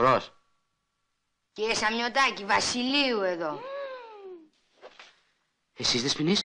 Μπρος. Κύριε Σαμιωτάκη, Βασιλείου εδώ. Εσείς δεσποινείς.